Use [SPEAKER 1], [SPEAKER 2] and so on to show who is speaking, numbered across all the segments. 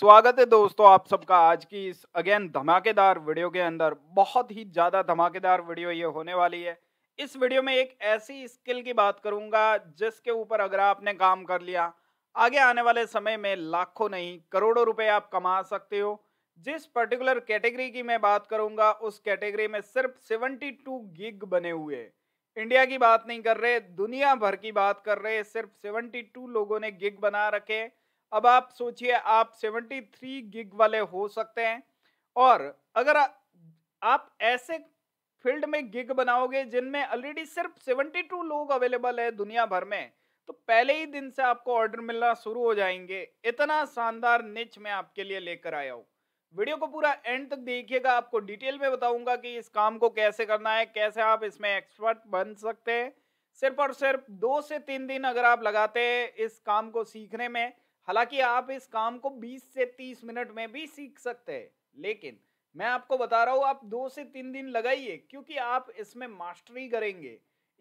[SPEAKER 1] स्वागत है दोस्तों आप सबका आज की इस अगेन धमाकेदार वीडियो के अंदर बहुत ही ज़्यादा धमाकेदार वीडियो ये होने वाली है इस वीडियो में एक ऐसी स्किल की बात करूंगा जिसके ऊपर अगर आपने काम कर लिया आगे आने वाले समय में लाखों नहीं करोड़ों रुपए आप कमा सकते हो जिस पर्टिकुलर कैटेगरी की मैं बात करूंगा उस कैटेगरी में सिर्फ 72 गिग बने हुए इंडिया की बात नहीं कर रहे दुनिया भर की बात कर रहे सिर्फ 72 लोगों ने गिग बना रखे अब आप सोचिए आप 73 गिग वाले हो सकते हैं और अगर आ, आप ऐसे फील्ड में गिग बनाओगे जिनमें ऑलरेडी सिर्फ 72 लोग अवेलेबल है दुनिया भर में तो पहले ही दिन से आपको ऑर्डर मिलना शुरू हो जाएंगे इतना शानदार निच में आपके लिए लेकर आया हूँ वीडियो को पूरा एंड तक देखिएगा आपको डिटेल में बताऊंगा कि इस काम को कैसे करना है कैसे आप इसमें एक्सपर्ट बन सकते हैं सिर्फ और सिर्फ दो से तीन दिन अगर आप लगाते हैं इस काम को सीखने में हालांकि आप इस काम को 20 से 30 मिनट में भी सीख सकते हैं लेकिन मैं आपको बता रहा हूँ आप दो से तीन दिन लगाइए क्योंकि आप इसमें मास्टरी करेंगे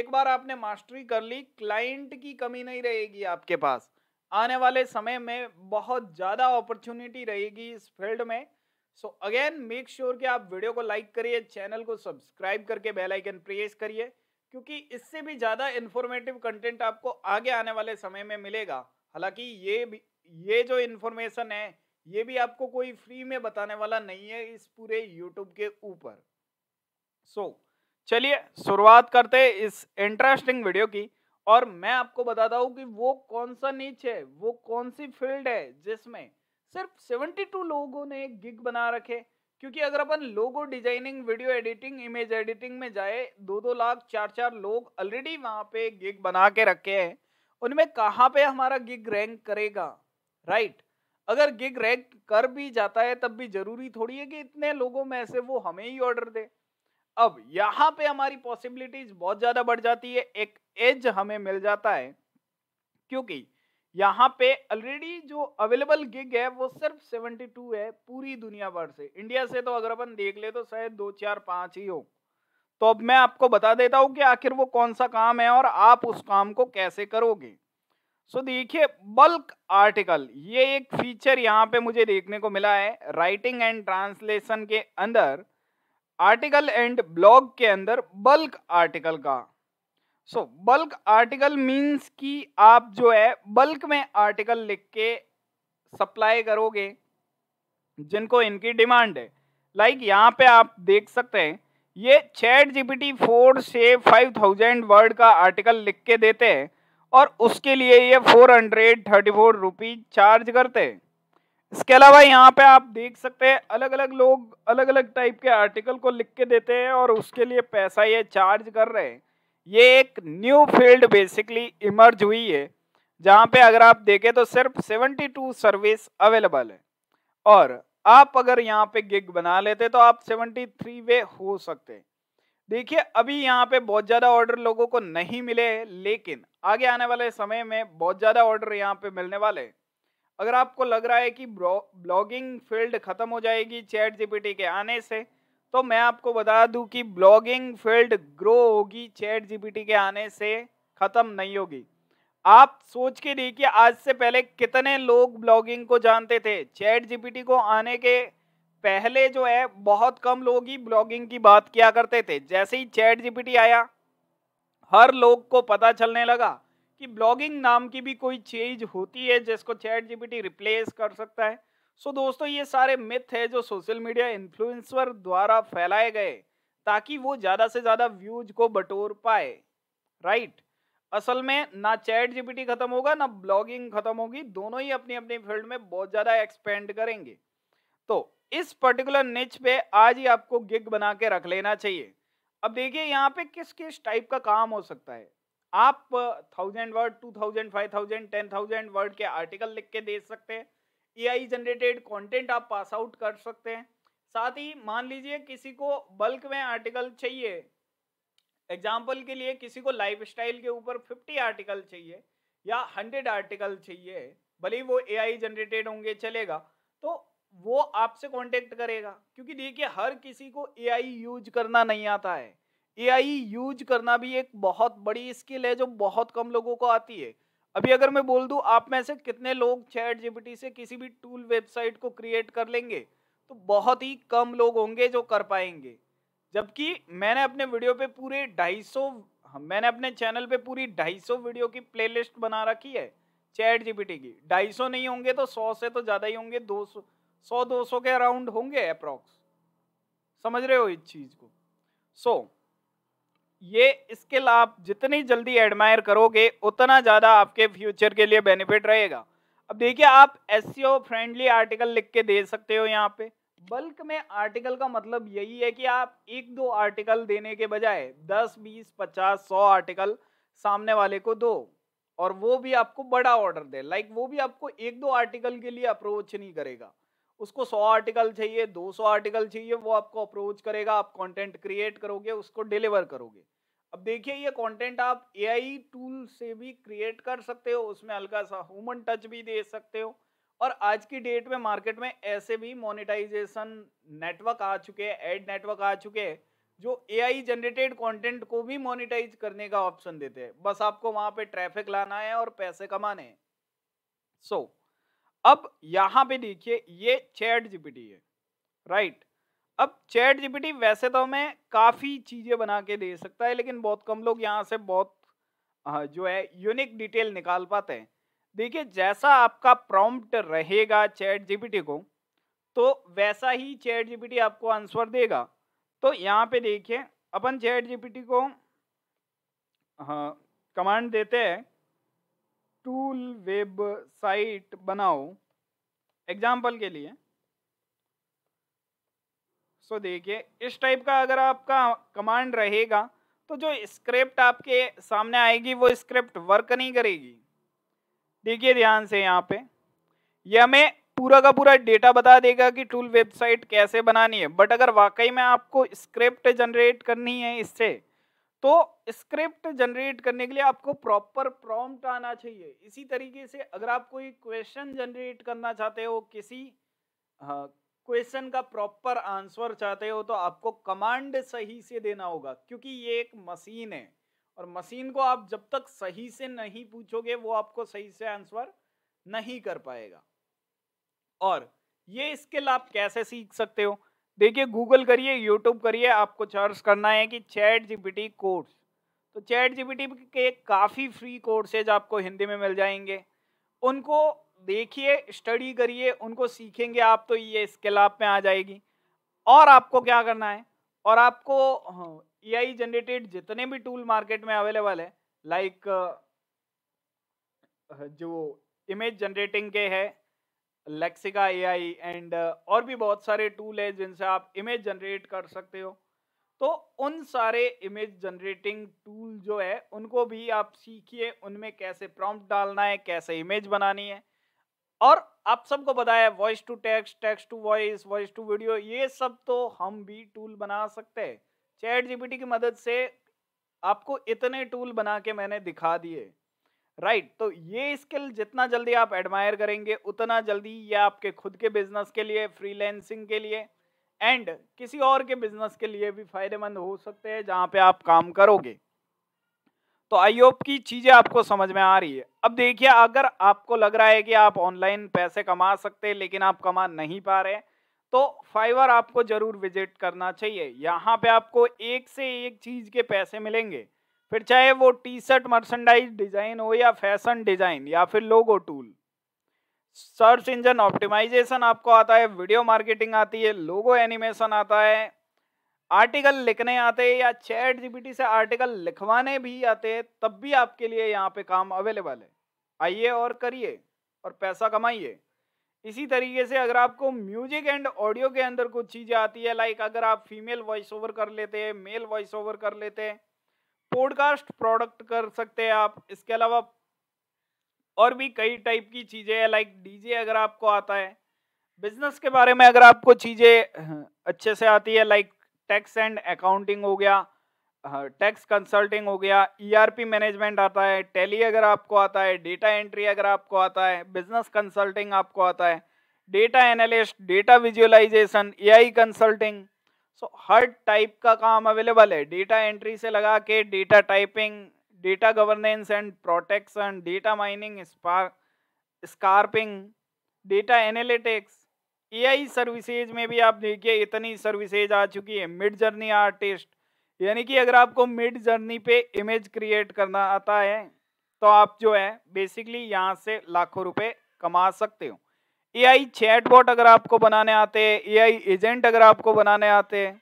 [SPEAKER 1] एक बार आपने मास्टरी कर ली क्लाइंट की कमी नहीं रहेगी आपके पास आने वाले समय में बहुत ज़्यादा अपॉर्चुनिटी रहेगी इस फील्ड में सो अगेन मेक श्योर कि आप वीडियो को लाइक करिए चैनल को सब्सक्राइब करके बेल आइकन प्रेस करिए क्योंकि इससे भी ज़्यादा इन्फॉर्मेटिव कंटेंट आपको आगे आने वाले समय में मिलेगा हालांकि ये भी ये जो इन्फॉर्मेशन है ये भी आपको कोई फ्री में बताने वाला नहीं है इस पूरे यूट्यूब के ऊपर सो so, चलिए शुरुआत करते हैं इस इंटरेस्टिंग वीडियो की और मैं आपको बताता हूँ कि वो कौन सा नीच है वो कौन सी फील्ड है जिसमें सिर्फ 72 लोगों ने गिग बना रखे क्योंकि अगर अपन logo designing video editing image editing में जाए दो दो लाख चार चार लोग ऑलरेडी वहाँ पे गिग बना के रखे हैं उनमें कहाँ पे हमारा गिग रैंक करेगा राइट right? अगर गिग रैंक कर भी जाता है तब भी जरूरी थोड़ी है कि इतने लोगों में से वो हमें ही ऑर्डर दे अब यहाँ पे हमारी पॉसिबिलिटीज बहुत ज्यादा बढ़ जाती है एक एज हमें मिल जाता है क्योंकि यहाँ पे ऑलरेडी जो अवेलेबल गिग है वो सिर्फ 72 है पूरी दुनिया भर से इंडिया से तो अगर अपन देख ले तो शायद दो चार पांच ही हो तो अब मैं आपको बता देता हूँ कि आखिर वो कौन सा काम है और आप उस काम को कैसे करोगे सो so, देखिए बल्क आर्टिकल ये एक फीचर यहाँ पे मुझे देखने को मिला है राइटिंग एंड ट्रांसलेशन के अंदर आर्टिकल एंड ब्लॉग के अंदर बल्क आर्टिकल का सो बल्क आर्टिकल मींस कि आप जो है बल्क में आर्टिकल लिख के सप्लाई करोगे जिनको इनकी डिमांड है लाइक like यहाँ पे आप देख सकते हैं ये चैट जीपीटी फोर से फाइव थाउजेंड वर्ड का आर्टिकल लिख के देते हैं और उसके लिए ये four hundred thirty four rupees charge करते हैं इसके अलावा यहाँ पे आप देख सकते हैं अलग अलग लोग अलग अलग टाइप के आर्टिकल को लिख के देते हैं और उसके लिए पैसा ये चार्ज कर रहे हैं ये एक न्यू फील्ड बेसिकली इमर्ज हुई है जहाँ पे अगर आप देखें तो सिर्फ सेवेंटी टू सर्विस अवेलेबल है और आप अगर यहाँ पे गिग बना लेते तो आप 73 वे हो सकते देखिए अभी यहाँ पे बहुत ज़्यादा ऑर्डर लोगों को नहीं मिले लेकिन आगे आने वाले समय में बहुत ज़्यादा ऑर्डर यहाँ पे मिलने वाले अगर आपको लग रहा है कि ब्लॉगिंग फील्ड ख़त्म हो जाएगी चैट जीपीटी के आने से तो मैं आपको बता दूं कि ब्लॉगिंग फील्ड ग्रो होगी चैट जीपीटी के आने से ख़त्म नहीं होगी आप सोच के देखिए आज से पहले कितने लोग ब्लॉगिंग को जानते थे चैट जीपीटी को आने के पहले जो है बहुत कम लोग ही ब्लॉगिंग की बात किया करते थे जैसे ही चैट जीपीटी आया हर लोग को पता चलने लगा कि ब्लॉगिंग नाम की भी कोई चीज होती है जिसको चैट जीपीटी रिप्लेस कर सकता है सो दोस्तों ये सारे मिथ है जो सोशल मीडिया इन्फ्लुएंसर द्वारा फैलाए गए ताकि वो ज़्यादा से ज़्यादा व्यूज को बटोर पाए राइट असल में ना चैट जीपीटी खत्म होगा ना ब्लॉगिंग खत्म होगी दोनों ही अपनी अपनी फील्ड में बहुत ज़्यादा एक्सपेंड करेंगे तो इस पर्टिकुलर निच पे आज ही आपको गिग बना के रख लेना चाहिए अब देखिए यहाँ पे किस किस टाइप का काम हो सकता है आप thousand word two thousand five thousand ten thousand word के आर्टिकल लिख के दे सकते हैं ए जनरेटेड कंटेंट आप पास आउट कर सकते हैं साथ ही मान लीजिए किसी को बल्क में आर्टिकल चाहिए एग्जाम्पल के लिए किसी को लाइफ के ऊपर फिफ्टी आर्टिकल चाहिए या हंड्रेड आर्टिकल चाहिए भले ही वो ए जनरेटेड होंगे चलेगा तो वो आपसे कांटेक्ट करेगा क्योंकि देखिए हर किसी को ए यूज करना नहीं आता है ए यूज करना भी एक बहुत बड़ी स्किल है जो बहुत कम लोगों को आती है अभी अगर मैं बोल दूं आप में से कितने लोग चैट जीपीटी से किसी भी टूल वेबसाइट को क्रिएट कर लेंगे तो बहुत ही कम लोग होंगे जो कर पाएंगे जबकि मैंने अपने वीडियो पे पूरे 250 हाँ, मैंने अपने चैनल पे पूरी 250 वीडियो की प्लेलिस्ट बना रखी है चैट जीपीटी की 250 नहीं होंगे तो 100 से तो ज़्यादा ही होंगे 200 सौ दो सौ के अराउंड होंगे अप्रॉक्स समझ रहे हो इस चीज़ को सो so, ये स्किल आप जितनी जल्दी एडमायर करोगे उतना ज़्यादा आपके फ्यूचर के लिए बेनिफिट रहेगा अब देखिए आप एस फ्रेंडली आर्टिकल लिख के दे सकते हो यहाँ पे बल्क में आर्टिकल का मतलब यही है कि आप एक दो आर्टिकल देने के बजाय दस बीस पचास सौ आर्टिकल सामने वाले को दो और वो भी आपको बड़ा ऑर्डर दे लाइक like वो भी आपको एक दो आर्टिकल के लिए अप्रोच नहीं करेगा उसको सौ आर्टिकल चाहिए दो सौ आर्टिकल चाहिए वो आपको अप्रोच करेगा आप कंटेंट क्रिएट करोगे उसको डिलीवर करोगे अब देखिए ये कंटेंट आप एआई टूल से भी क्रिएट कर सकते हो उसमें हल्का सा ह्यूमन टच भी दे सकते हो और आज की डेट में मार्केट में ऐसे भी मोनेटाइजेशन नेटवर्क आ चुके हैं एड नेटवर्क आ चुके हैं जो एआई जनरेटेड कंटेंट को भी मोनेटाइज करने का ऑप्शन देते हैं बस आपको वहां पे ट्रैफिक लाना है और पैसे कमाने हैं सो so, अब यहाँ पे देखिए ये चैट जीपीटी है राइट अब चैट जीपीटी वैसे तो हमें काफ़ी चीज़ें बना के दे सकता है लेकिन बहुत कम लोग यहाँ से बहुत जो है यूनिक डिटेल निकाल पाते हैं देखिए जैसा आपका प्रॉम्प्ट रहेगा चैट जीपीटी को तो वैसा ही चैट जीपीटी आपको आंसर देगा तो यहाँ पे देखिए अपन चैट जीपीटी को हाँ कमांड देते हैं टूल वेबसाइट बनाओ एग्जाम्पल के लिए सो देखिए इस टाइप का अगर आपका कमांड रहेगा तो जो स्क्रिप्ट आपके सामने आएगी वो स्क्रिप्ट वर्क नहीं करेगी देखिए ध्यान से यहाँ पे यह हमें पूरा का पूरा डेटा बता देगा कि टूल वेबसाइट कैसे बनानी है बट अगर वाकई में आपको स्क्रिप्ट जनरेट करनी है इससे तो स्क्रिप्ट जनरेट करने के लिए आपको प्रॉपर प्रॉम्प्ट आना चाहिए इसी तरीके से अगर आप कोई क्वेश्चन जनरेट करना चाहते हो किसी क्वेश्चन हाँ, का प्रॉपर आंसर चाहते हो तो आपको कमांड सही से देना होगा क्योंकि ये एक मशीन है और मशीन को आप जब तक सही से नहीं पूछोगे वो आपको सही से आंसर नहीं कर पाएगा और ये स्किल आप कैसे सीख सकते हो देखिए गूगल करिए यूट्यूब करिए आपको चर्च करना है कि चैट जीपीटी कोर्स तो चैट जीपीटी के काफ़ी फ्री कोर्सेज आपको हिंदी में मिल जाएंगे उनको देखिए स्टडी करिए उनको सीखेंगे आप तो ये स्किल आप में आ जाएगी और आपको क्या करना है और आपको हाँ, एआई जनरेटेड जितने भी टूल मार्केट में अवेलेबल है लाइक जो इमेज जनरेटिंग के है लेक्सिका एआई एंड और भी बहुत सारे टूल है जिनसे आप इमेज जनरेट कर सकते हो तो उन सारे इमेज जनरेटिंग टूल जो है उनको भी आप सीखिए उनमें कैसे प्रॉम्प्ट डालना है कैसे इमेज बनानी है और आप सबको बताया है voice to text text to voice voice to video ये सब तो हम भी टूल बना सकते हैं चैट जीपीटी की मदद से आपको इतने टूल बना के मैंने दिखा दिए राइट right, तो ये स्किल जितना जल्दी आप एडमायर करेंगे उतना जल्दी ये आपके खुद के बिजनेस के लिए फ्रीलैंसिंग के लिए एंड किसी और के बिजनेस के लिए भी फायदेमंद हो सकते हैं जहाँ पे आप काम करोगे तो आई होप की चीज़ें आपको समझ में आ रही है अब देखिए अगर आपको लग रहा है कि आप ऑनलाइन पैसे कमा सकते हैं लेकिन आप कमा नहीं पा रहे तो फाइवर आपको जरूर विजिट करना चाहिए यहाँ पे आपको एक से एक चीज के पैसे मिलेंगे फिर चाहे वो टी शर्ट मर्सेंडाइज डिजाइन हो या फैशन डिजाइन या फिर logo tool search engine optimisation आपको आता है वीडियो मार्केटिंग आती है लोगो एनिमेशन आता है आर्टिकल लिखने आते हैं या चैट जीपीटी से आर्टिकल लिखवाने भी आते हैं तब भी आपके लिए यहाँ पे काम अवेलेबल है आइए और करिए और पैसा कमाइए इसी तरीके से अगर आपको म्यूजिक एंड ऑडियो के अंदर कुछ चीज़ें आती है लाइक अगर आप फीमेल वॉइस ओवर कर लेते हैं मेल वॉइस ओवर कर लेते हैं पॉडकास्ट प्रोडक्ट कर सकते हैं आप इसके अलावा और भी कई टाइप की चीज़ें हैं लाइक डीजे अगर आपको आता है बिजनेस के बारे में अगर आपको चीज़ें अच्छे से आती है लाइक टैक्स एंड अकाउंटिंग हो गया हाँ, टैक्स कंसल्टिंग हो गया ईआरपी e मैनेजमेंट आता है टैली अगर आपको आता है डेटा एंट्री अगर आपको आता है बिजनेस कंसल्टिंग आपको आता है data analyst data visualisation AI consulting so हर टाइप का काम अवेलेबल है डेटा एंट्री से लगा के data typing data governance and protection data mining scraping data analytics AI services में भी आप देखिए इतनी सर्विसेज आ चुकी है मिड जर्नी आर्टिस्ट यानी कि अगर आपको मिड जर्नी पे इमेज क्रिएट करना आता है तो आप जो है बेसिकली यहाँ से लाखों रुपए कमा सकते हो ए आई चैट अगर आपको बनाने आते हैं ए आई एजेंट अगर आपको बनाने आते हैं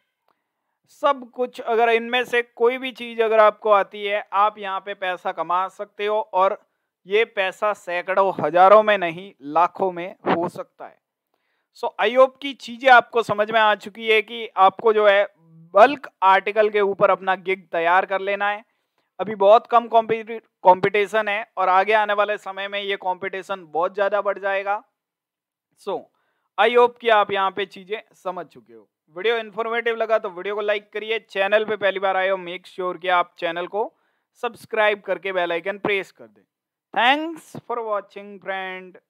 [SPEAKER 1] सब कुछ अगर इनमें से कोई भी चीज़ अगर आपको आती है आप यहाँ पे पैसा कमा सकते हो और ये पैसा सैकड़ों हजारों में नहीं लाखों में हो सकता है सो आई होप की चीज़ें आपको समझ में आ चुकी है कि आपको जो है बल्क आर्टिकल के ऊपर अपना गिग तैयार कर लेना है अभी बहुत कम कंपटीशन है और आगे आने वाले समय में ये कंपटीशन बहुत ज़्यादा बढ़ जाएगा सो आई होप कि आप यहाँ पे चीज़ें समझ चुके हो वीडियो इन्फॉर्मेटिव लगा तो वीडियो को लाइक करिए चैनल पे पहली बार आए हो मेक श्योर कि आप चैनल को सब्सक्राइब करके बेलाइकन प्रेस कर दें थैंक्स फॉर वॉचिंग फ्रेंड